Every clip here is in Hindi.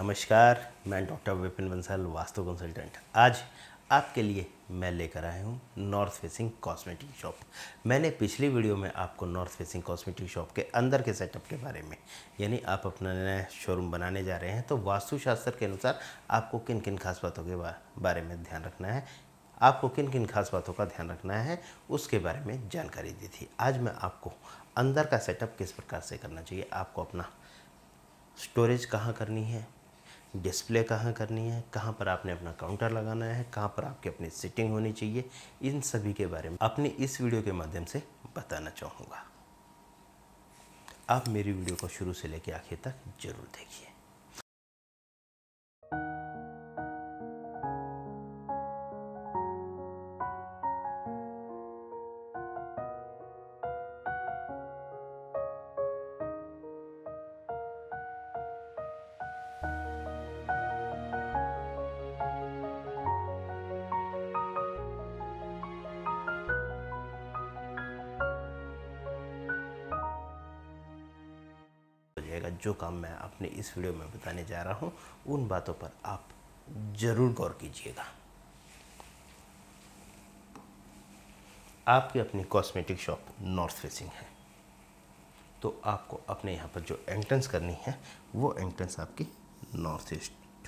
नमस्कार मैं डॉक्टर विपिन बंसल वास्तु कंसल्टेंट आज आपके लिए मैं लेकर आया हूँ नॉर्थ फेसिंग कॉस्मेटिक शॉप मैंने पिछली वीडियो में आपको नॉर्थ फेसिंग कॉस्मेटिक शॉप के अंदर के सेटअप के बारे में यानी आप अपना नया शोरूम बनाने जा रहे हैं तो वास्तुशास्त्र के अनुसार आपको किन किन खास बातों के बारे में ध्यान रखना है आपको किन किन खास बातों का ध्यान रखना है उसके बारे में जानकारी दी थी आज मैं आपको अंदर का सेटअप किस प्रकार से करना चाहिए आपको अपना स्टोरेज कहाँ करनी है डिस्प्ले कहाँ करनी है कहाँ पर आपने अपना काउंटर लगाना है कहाँ पर आपकी अपनी सिटिंग होनी चाहिए इन सभी के बारे में अपने इस वीडियो के माध्यम से बताना चाहूँगा आप मेरी वीडियो को शुरू से लेकर आखिर तक ज़रूर देखिए वाला जो काम मैं अपने इस वीडियो में बताने जा रहा हूँ उन बातों पर आप ज़रूर गौर कीजिएगा आपकी अपनी कॉस्मेटिक शॉप नॉर्थ फेसिंग है तो आपको अपने यहाँ पर जो एंट्रेंस करनी है वो एंट्रेंस आपकी नॉर्थ ईस्ट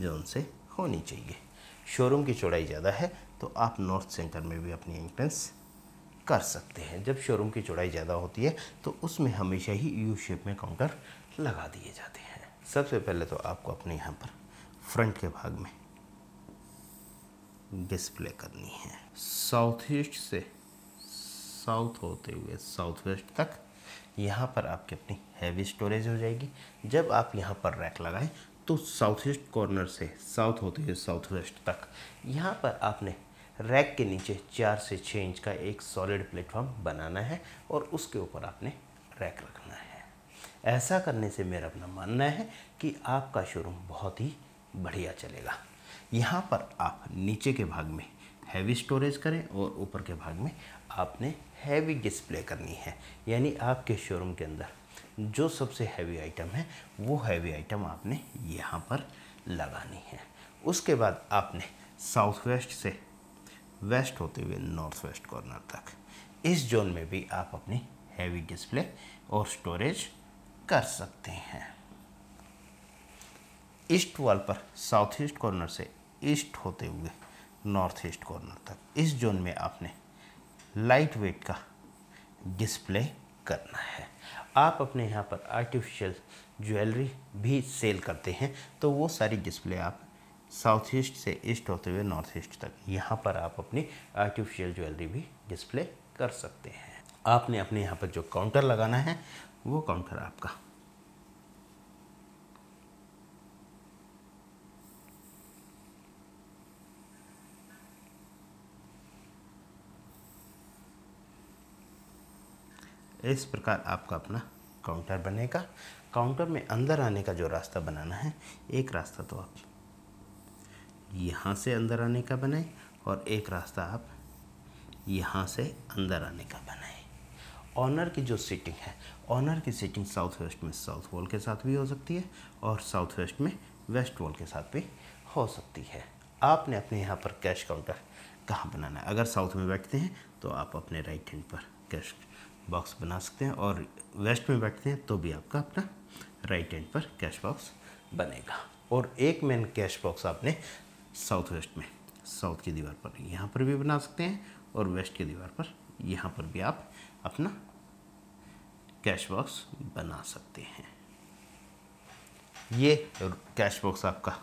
जोन से होनी चाहिए शोरूम की चौड़ाई ज़्यादा है तो आप नॉर्थ सेंटर में भी अपनी एंट्रेंस कर सकते हैं जब शोरूम की चौड़ाई ज़्यादा होती है तो उसमें हमेशा ही यू शेप में काउंटर लगा दिए जाते हैं सबसे पहले तो आपको अपने यहाँ पर फ्रंट के भाग में डिस्प्ले करनी है साउथ ईस्ट से साउथ होते हुए साउथ वेस्ट तक यहाँ पर आपकी अपनी हैवी स्टोरेज हो जाएगी जब आप यहाँ पर रैक लगाएं तो साउथ ईस्ट कॉर्नर से साउथ होते हुए साउथ वेस्ट तक यहाँ पर आपने रैक के नीचे चार से छः इंच का एक सॉलिड प्लेटफॉर्म बनाना है और उसके ऊपर आपने रैक रखना है ऐसा करने से मेरा अपना मानना है कि आपका शोरूम बहुत ही बढ़िया चलेगा यहाँ पर आप नीचे के भाग में हैवी स्टोरेज करें और ऊपर के भाग में आपने हैवी डिस्प्ले करनी है यानी आपके शोरूम के अंदर जो सबसे हैवी आइटम है वो हैवी आइटम आपने यहाँ पर लगानी है उसके बाद आपने साउथ वेस्ट से वेस्ट होते हुए नॉर्थ वेस्ट कॉर्नर तक इस जोन में भी आप अपनी हैवी डिस्प्ले और स्टोरेज कर सकते हैं ईस्ट वॉल पर साउथ ईस्ट कॉर्नर से ईस्ट होते हुए नॉर्थ ईस्ट कॉर्नर तक इस जोन में आपने लाइट वेट का डिस्प्ले करना है आप अपने यहाँ पर आर्टिफिशियल ज्वेलरी भी सेल करते हैं तो वो सारी डिस्प्ले आप साउथ ईस्ट से ईस्ट होते हुए नॉर्थ ईस्ट तक यहाँ पर आप अपनी आर्टिफिशियल ज्वेलरी भी डिस्प्ले कर सकते हैं आपने अपने यहाँ पर जो काउंटर लगाना है वो काउंटर आपका इस प्रकार आपका अपना काउंटर बनेगा काउंटर में अंदर आने का जो रास्ता बनाना है एक रास्ता तो आप यहाँ से अंदर आने का बनाएं और एक रास्ता आप यहाँ से अंदर आने का बनाएं ऑनर की जो सीटिंग है ऑनर की सीटिंग साउथ वेस्ट में साउथ वॉल के साथ भी हो सकती है और साउथ वेस्ट में वेस्ट वॉल के साथ भी हो सकती है आपने अपने यहाँ पर कैश काउंटर कहाँ बनाना है अगर साउथ में बैठते हैं तो आप अपने राइट हैंड पर कैश बॉक्स बना सकते हैं और वेस्ट में बैठते हैं तो भी आपका अपना राइट हैंड पर कैश बॉक्स बनेगा और एक मेन कैश बॉक्स आपने साउथ वेस्ट में साउथ की दीवार पर यहाँ पर भी बना सकते हैं और वेस्ट की दीवार पर यहाँ पर भी आप अपना कैश बॉक्स बना सकते हैं ये कैश बॉक्स आपका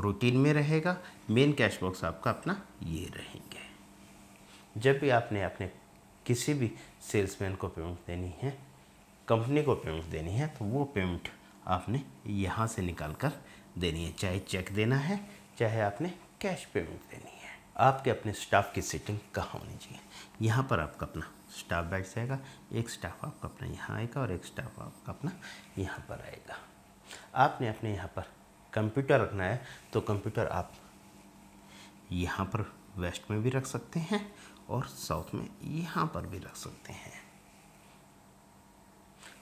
रूटीन में रहेगा मेन कैश बॉक्स आपका अपना ये रहेंगे जब भी आपने अपने किसी भी सेल्समैन को पेमेंट देनी है कंपनी को पेमेंट देनी है तो वो पेमेंट आपने यहाँ से निकाल कर देनी है चाहे चेक देना है चाहे आपने कैश पेमेंट देनी है आपके अपने स्टाफ की सीटिंग कहाँ होनी चाहिए यहाँ पर आपका अपना स्टाफ बैठ जाएगा एक स्टाफ आपका अपना यहाँ आएगा और एक स्टाफ आपका अपना यहाँ पर आएगा आपने अपने यहाँ पर कंप्यूटर रखना है तो कंप्यूटर आप यहाँ पर वेस्ट में भी रख सकते हैं और साउथ में यहाँ पर भी रख सकते हैं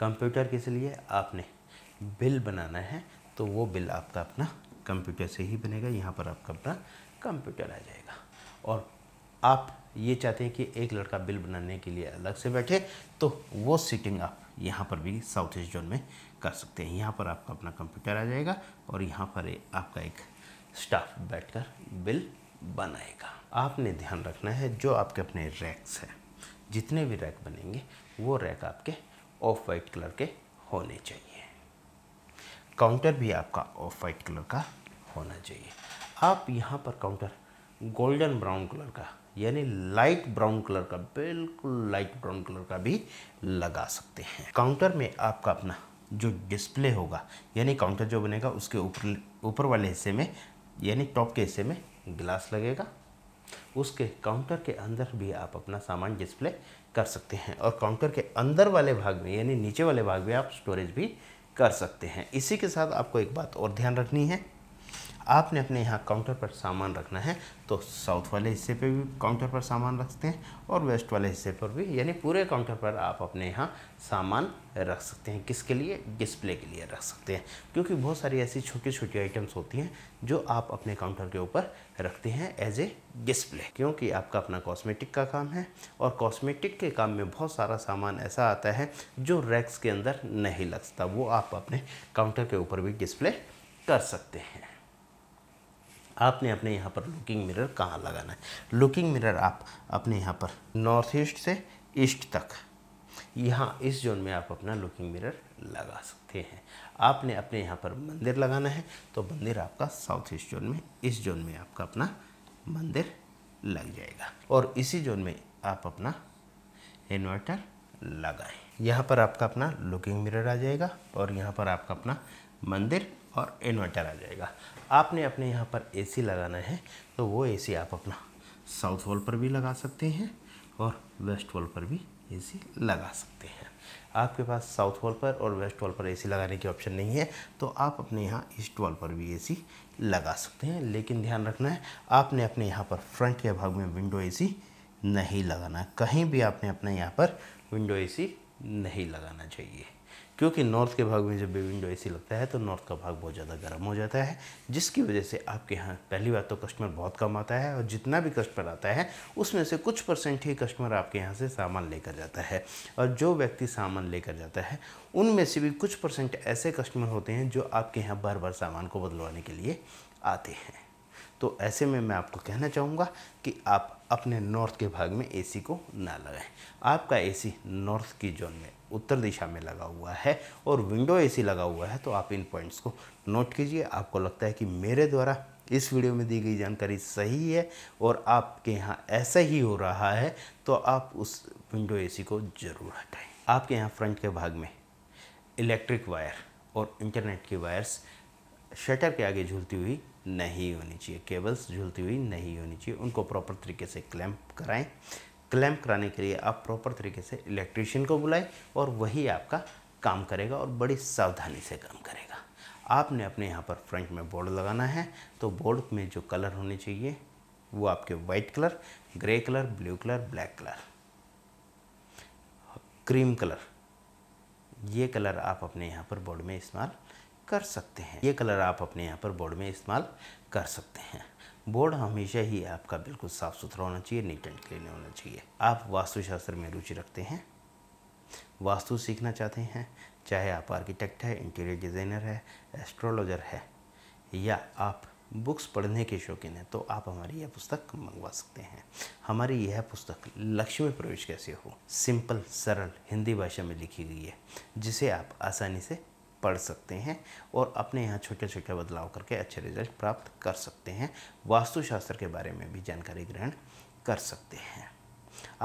कंप्यूटर किस लिए आपने बिल बनाना है तो वो बिल आपका अपना कंप्यूटर से ही बनेगा यहाँ पर आपका अपना कंप्यूटर आ जाएगा और आप ये चाहते हैं कि एक लड़का बिल बनाने के लिए अलग से बैठे तो वो सीटिंग आप यहाँ पर भी साउथ ईस्ट जोन में कर सकते हैं यहाँ पर आपका अपना कंप्यूटर आ जाएगा और यहाँ पर आपका एक स्टाफ बैठकर बिल बनाएगा आपने ध्यान रखना है जो आपके अपने रैक्स हैं जितने भी रैक बनेंगे वो रैक आपके ऑफ वाइट कलर के होने चाहिए काउंटर भी आपका ऑफ वाइट कलर का होना चाहिए आप यहाँ पर काउंटर गोल्डन ब्राउन कलर का यानी लाइट ब्राउन कलर का बिल्कुल लाइट ब्राउन कलर का भी लगा सकते हैं काउंटर में आपका अपना जो डिस्प्ले होगा यानी काउंटर जो बनेगा उसके ऊपर ऊपर वाले हिस्से में यानी टॉप के हिस्से में गिलास लगेगा उसके काउंटर के अंदर भी आप अपना सामान डिस्प्ले कर सकते हैं और काउंटर के अंदर वाले भाग में यानी नीचे वाले भाग में आप स्टोरेज भी कर सकते हैं इसी के साथ आपको एक बात और ध्यान रखनी है आपने अपने यहाँ काउंटर पर सामान रखना है तो साउथ वाले हिस्से पे भी काउंटर पर सामान रखते हैं और वेस्ट वाले हिस्से पर भी यानी पूरे काउंटर पर आप अपने यहाँ सामान रख सकते हैं किसके लिए डिस्प्ले के लिए रख सकते हैं क्योंकि बहुत सारी ऐसी छोटी छोटी आइटम्स होती हैं जो आप अपने काउंटर के ऊपर रखते हैं एज ए डिस्प्ले क्योंकि आपका अपना कॉस्मेटिक का काम है और कॉस्मेटिक के काम में बहुत सारा सामान ऐसा आता है जो रैक्स के अंदर नहीं लगता वो आप अपने काउंटर के ऊपर भी डिस्प्ले कर सकते हैं आपने अपने यहाँ पर लुकिंग मिरर कहाँ लगाना है लुकिंग मिरर आप अपने यहाँ पर नॉर्थ ईस्ट से ईस्ट तक यहाँ इस जोन में आप अपना लुकिंग मिरर लगा सकते हैं आपने अपने यहाँ पर मंदिर लगाना है तो मंदिर आपका साउथ ईस्ट जोन में इस जोन में आपका अपना मंदिर लग जाएगा और इसी जोन में आप अपना इन्वर्टर लगाएं यहाँ पर आपका अपना लुकिंग मिरर आ जाएगा और यहाँ पर आपका अपना मंदिर और इन्वर्टर आ जाएगा आपने अपने यहाँ पर एसी लगाना है तो वो एसी आप अपना साउथ वॉल पर भी लगा सकते हैं और वेस्ट वॉल पर भी एसी लगा सकते हैं आपके पास साउथ वॉल पर और वेस्ट वॉल पर एसी लगाने की ऑप्शन नहीं है तो आप अपने यहाँ ईस्ट वॉल पर भी एसी लगा सकते हैं लेकिन ध्यान रखना है आपने अपने यहाँ पर फ्रंट के भाग में विंडो एसी नहीं लगाना कहीं भी आपने अपने यहाँ पर विंडो एसी नहीं लगाना चाहिए क्योंकि नॉर्थ के भाग में जब भी विंडो ए लगता है तो नॉर्थ का भाग बहुत ज़्यादा गर्म हो जाता है जिसकी वजह से आपके यहाँ पहली बात तो कस्टमर बहुत कम आता है और जितना भी कस्टमर आता है उसमें से कुछ परसेंट ही कस्टमर आपके यहाँ से सामान लेकर जाता है और जो व्यक्ति सामान लेकर जाता है उनमें से भी कुछ परसेंट ऐसे कस्टमर होते हैं जो आपके यहाँ बार बार सामान को बदलवाने के लिए आते हैं तो ऐसे में मैं आपको कहना चाहूँगा कि आप अपने नॉर्थ के भाग में एसी को ना लगाएं आपका एसी नॉर्थ की जोन में उत्तर दिशा में लगा हुआ है और विंडो एसी लगा हुआ है तो आप इन पॉइंट्स को नोट कीजिए आपको लगता है कि मेरे द्वारा इस वीडियो में दी गई जानकारी सही है और आपके यहाँ ऐसा ही हो रहा है तो आप उस विंडो एसी को ज़रूर हटाएं आपके यहाँ फ्रंट के भाग में इलेक्ट्रिक वायर और इंटरनेट की वायर्स शटर के आगे झूलती हुई नहीं होनी चाहिए केबल्स झूलती हुई नहीं होनी चाहिए उनको प्रॉपर तरीके से क्लैम्प कराएं क्लैम्प कराने के लिए आप प्रॉपर तरीके से इलेक्ट्रिशियन को बुलाएं और वही आपका काम करेगा और बड़ी सावधानी से काम करेगा आपने अपने यहाँ पर फ्रंट में बोर्ड लगाना है तो बोर्ड में जो कलर होने चाहिए वो आपके white colour grey colour blue colour black colour cream colour ये कलर आप अपने यहाँ पर बोर्ड में इस्तेमाल कर सकते हैं ये कलर आप अपने यहाँ पर बोर्ड में इस्तेमाल कर सकते हैं बोर्ड हमेशा ही आपका बिल्कुल साफ़ सुथरा होना चाहिए नीट एंड क्लीन होना चाहिए आप वास्तुशास्त्र में रुचि रखते हैं वास्तु सीखना चाहते हैं चाहे आप आर्किटेक्ट है इंटीरियर डिज़ाइनर है एस्ट्रोलॉजर है या आप बुक्स पढ़ने के शौकीन हैं तो आप हमारी यह पुस्तक मंगवा सकते हैं हमारी यह पुस्तक लक्ष्य में प्रवेश कैसे हो सिंपल सरल हिंदी भाषा में लिखी गई है जिसे आप आसानी से पढ़ सकते हैं और अपने यहाँ छोटे छोटे बदलाव करके अच्छे रिजल्ट प्राप्त कर सकते हैं वास्तुशास्त्र के बारे में भी जानकारी ग्रहण कर सकते हैं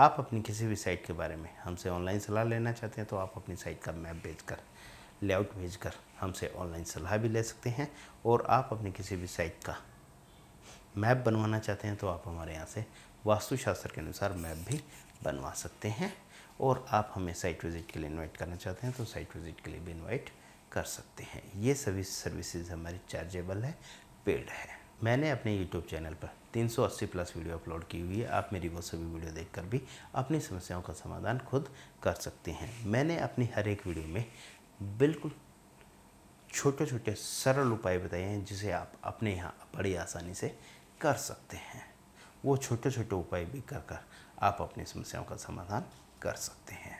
आप अपनी किसी भी साइट के बारे में हमसे ऑनलाइन सलाह लेना चाहते हैं तो आप अपनी साइट का मैप भेजकर लेआउट भेजकर हमसे ऑनलाइन सलाह भी ले सकते हैं और आप अपनी किसी भी साइट का मैप बनवाना चाहते हैं तो आप हमारे यहाँ से वास्तुशास्त्र के अनुसार मैप भी बनवा सकते हैं और आप हमें साइट विज़िट के लिए इनवाइट करना चाहते हैं तो साइट विज़िट के लिए भी इनवाइट कर सकते हैं ये सभी सर्विसेज हमारी चार्जेबल है पेड है मैंने अपने यूट्यूब चैनल पर 380 प्लस वीडियो अपलोड की हुई है आप मेरी वो सभी वीडियो देखकर भी अपनी समस्याओं का समाधान खुद कर सकते हैं मैंने अपनी हर एक वीडियो में बिल्कुल छोटे छोटे सरल उपाय बताए हैं जिसे आप अपने यहाँ बड़ी आसानी से कर सकते हैं वो छोटे छोटे उपाय भी कर कर आप अपनी समस्याओं का समाधान कर सकते हैं